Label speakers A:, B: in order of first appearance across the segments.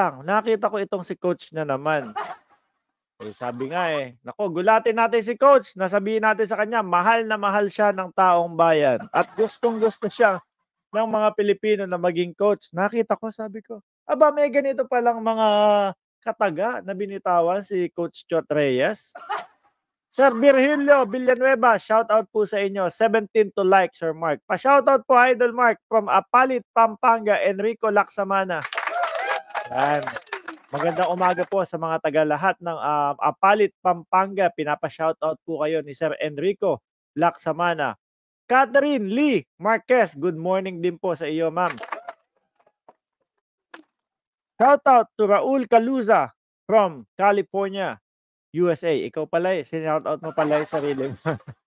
A: lang, nakita ko itong si coach na naman. Eh, sabi nga eh, nako, gulatin natin si coach. Nasabihin natin sa kanya, mahal na mahal siya ng taong bayan. At gustong gusto siya ng mga Pilipino na maging coach. Nakita ko, sabi ko, aba, may ganito palang mga kataga na binitawan si Coach Chot Reyes. Sir Virgilio Villanueva, shout out po sa inyo. 17 to like, Sir Mark. Pa-shout out po, Idol Mark, from Apalit, Pampanga, Enrico Laksamana. Yan. Magandang umaga po sa mga taga lahat ng uh, um, ah, Apalit, Pampanga. Pinapa-shoutout po kayo ni Sir Enrico Laksamana. Catherine Lee Marquez, good morning din po sa iyo, ma'am. Shoutout to Raul Caluza from California, USA. Ikaw pala eh. Sinoutout mo pala yung sarili mo.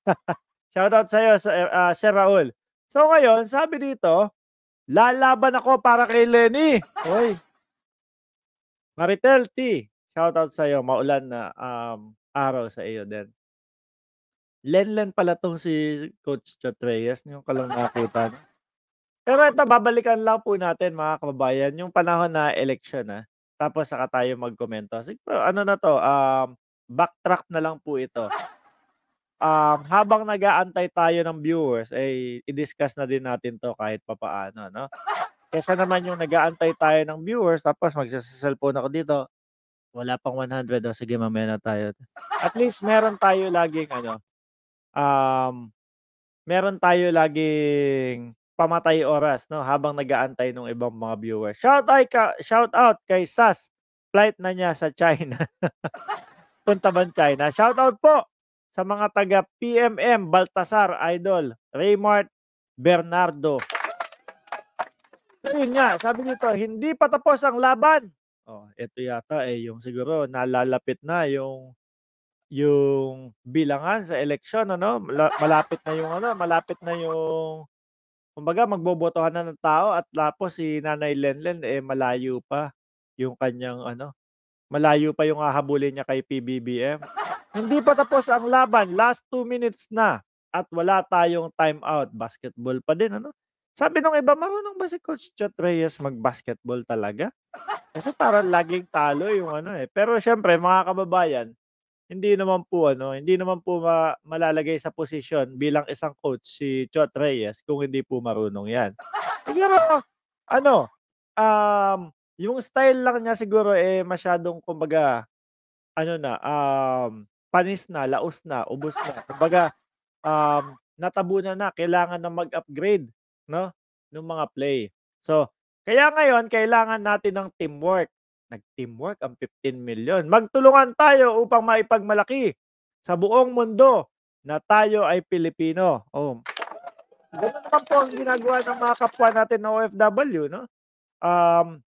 A: Shoutout sa iyo, uh, ah, Sir Raul. So ngayon, sabi dito, lalaban ako para kay Lenny. Hoy, Maritel T, shout out sa iyo. Maulan na um, araw sa iyo din. Lenlen pala tong si Coach Chatreyes, yung kalang nakutan. Pero ito, babalikan lang po natin mga kababayan, yung panahon na election Ha? Ah. Tapos saka tayo magkomento. Siguro, ano na to, um, backtrack na lang po ito. Um, habang nag-aantay tayo ng viewers, ay eh, i-discuss na din natin to kahit papaano, no? Kesa naman yung nag-aantay tayo ng viewers, tapos magsaselfone ako dito, wala pang 100 daw. Oh, sige, mamaya na tayo. At least meron tayo laging ano, um, meron tayo laging pamatay oras no habang nag-aantay ng ibang mga viewers. Shout out ka, shout out kay Sas. Flight na niya sa China. Punta ba China? Shout out po sa mga taga PMM Baltasar Idol, Raymart Bernardo, So yun nga, sabi nito, hindi pa tapos ang laban. Oh, ito yata eh yung siguro nalalapit na yung yung bilangan sa eleksyon ano, malapit na yung ano, malapit na yung kumbaga magbobotohan na ng tao at tapos si Nanay Lenlen eh malayo pa yung kanyang ano, malayo pa yung hahabulin niya kay PBBM. Hindi pa tapos ang laban, last two minutes na at wala tayong time out. Basketball pa din ano? Sabi nung iba, marunong ba si Coach Chot Reyes mag-basketball talaga? Kasi parang laging talo yung ano eh. Pero syempre, mga kababayan, hindi naman po ano, hindi naman po ma- malalagay sa posisyon bilang isang coach si Chot Reyes kung hindi po marunong 'yan. Pero ano, um yung style lang niya siguro eh masyadong kumbaga ano na, um panis na, laos na, ubos na. Kumbaga um natabunan na, kailangan na mag-upgrade no? ng mga play. So, kaya ngayon, kailangan natin ng teamwork. Nag-teamwork ang 15 million. Magtulungan tayo upang maipagmalaki sa buong mundo na tayo ay Pilipino. Oh. Ganun naman po ang ginagawa ng mga kapwa natin na OFW, no? Um,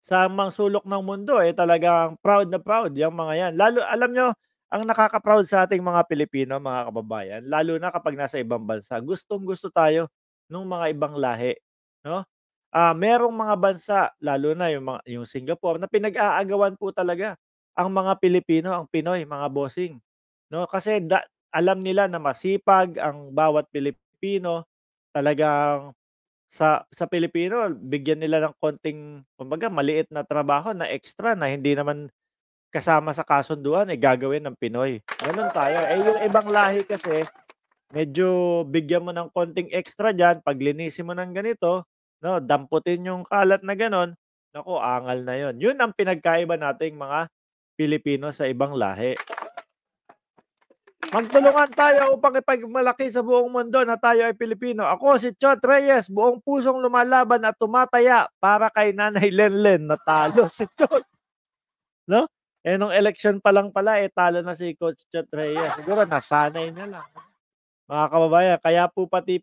A: sa mga sulok ng mundo, eh, talagang proud na proud yung mga yan. Lalo, alam nyo, ang nakaka-proud sa ating mga Pilipino, mga kababayan, lalo na kapag nasa ibang bansa, gustong-gusto tayo ng mga ibang lahi, 'no? Ah, merong mga bansa lalo na yung mga yung Singapore na pinag-aagawan po talaga ang mga Pilipino, ang Pinoy, mga bossing, 'no? Kasi da alam nila na masipag ang bawat Pilipino, talagang sa sa Pilipino bigyan nila ng konting kumbaga maliit na trabaho na extra na hindi naman kasama sa kasunduan, eh, gagawin ng Pinoy, gano'n tayo. Eh, yung ibang lahi kasi medyo bigyan mo ng konting extra diyan, paglinisin mo ng ganito, no, damputin yung kalat na ganon, nako, angal na yon. Yun ang pinagkaiba nating mga Pilipino sa ibang lahi. Magtulungan tayo upang ipagmalaki sa buong mundo na tayo ay Pilipino. Ako si Chot Reyes, buong pusong lumalaban at tumataya para kay Nanay Lenlen na talo si Chot. No? Eh, nung election pa lang pala, eh, talo na si Coach Chot Reyes. Siguro nasanay na lang mga kababayan. Kaya po pati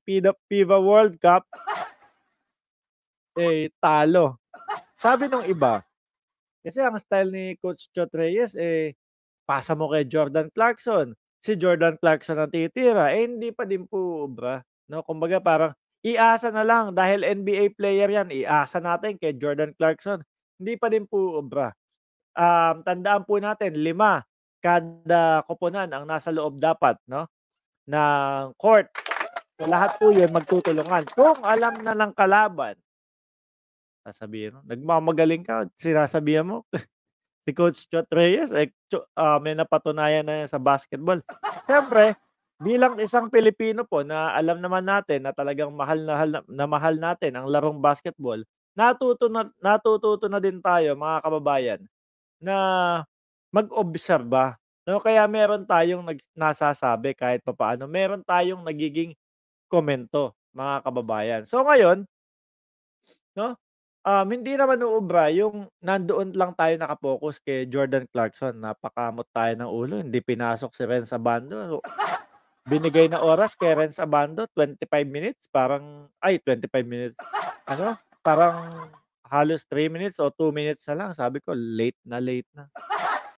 A: PIVA World Cup, eh, talo. Sabi nung iba, kasi ang style ni Coach Chot Reyes, eh, pasa mo kay Jordan Clarkson. Si Jordan Clarkson ang titira. Eh, hindi pa din po, bra. No? Kumbaga parang, iasa na lang dahil NBA player yan. Iasa natin kay Jordan Clarkson. Hindi pa din po, bra. Um, tandaan po natin, lima kada koponan ang nasa loob dapat, no? ng court. So lahat po yun magtutulungan. Kung alam na ng kalaban, sasabihin mo, nagmamagaling ka, sinasabihan mo, si Coach Chot Reyes, eh, uh, may napatunayan na sa basketball. Siyempre, bilang isang Pilipino po na alam naman natin na talagang mahal na, na, na mahal natin ang larong basketball, natuto na, natututo na din tayo mga kababayan na mag-obserba No, kaya meron tayong nag, nasasabi kahit papaano. Meron tayong nagiging komento, mga kababayan. So ngayon, no? Um, hindi naman uubra yung nandoon lang tayo nakapokus kay Jordan Clarkson. Napakamot tayo ng ulo. Hindi pinasok si Renz Abando. Binigay na oras kay Renz Abando, 25 minutes. Parang, ay, 25 minutes. Ano? Parang halos 3 minutes o 2 minutes na lang. Sabi ko, late na, late na.